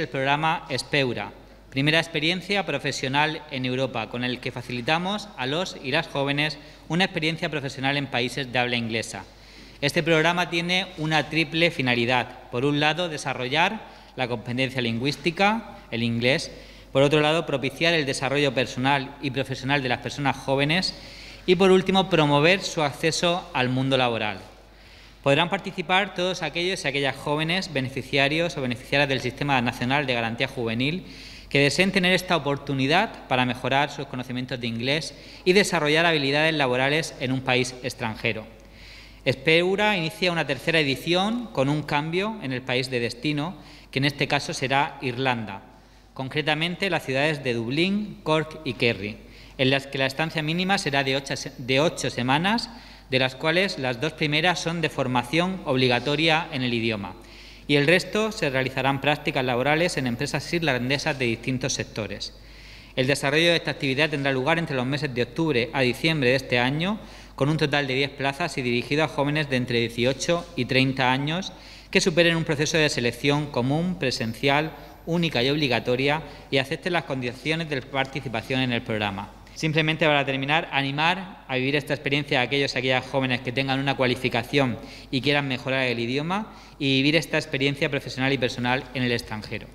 el programa Speura, primera experiencia profesional en Europa, con el que facilitamos a los y las jóvenes una experiencia profesional en países de habla inglesa. Este programa tiene una triple finalidad. Por un lado, desarrollar la competencia lingüística, el inglés. Por otro lado, propiciar el desarrollo personal y profesional de las personas jóvenes. Y por último, promover su acceso al mundo laboral. Podrán participar todos aquellos y aquellas jóvenes beneficiarios o beneficiarias del Sistema Nacional de Garantía Juvenil que deseen tener esta oportunidad para mejorar sus conocimientos de inglés y desarrollar habilidades laborales en un país extranjero. Speura inicia una tercera edición con un cambio en el país de destino, que en este caso será Irlanda, concretamente las ciudades de Dublín, Cork y Kerry, en las que la estancia mínima será de ocho semanas de las cuales las dos primeras son de formación obligatoria en el idioma y el resto se realizarán prácticas laborales en empresas irlandesas de distintos sectores. El desarrollo de esta actividad tendrá lugar entre los meses de octubre a diciembre de este año, con un total de 10 plazas y dirigido a jóvenes de entre 18 y 30 años que superen un proceso de selección común, presencial, única y obligatoria y acepten las condiciones de participación en el programa. Simplemente para terminar, animar a vivir esta experiencia a aquellos y aquellas jóvenes que tengan una cualificación y quieran mejorar el idioma y vivir esta experiencia profesional y personal en el extranjero.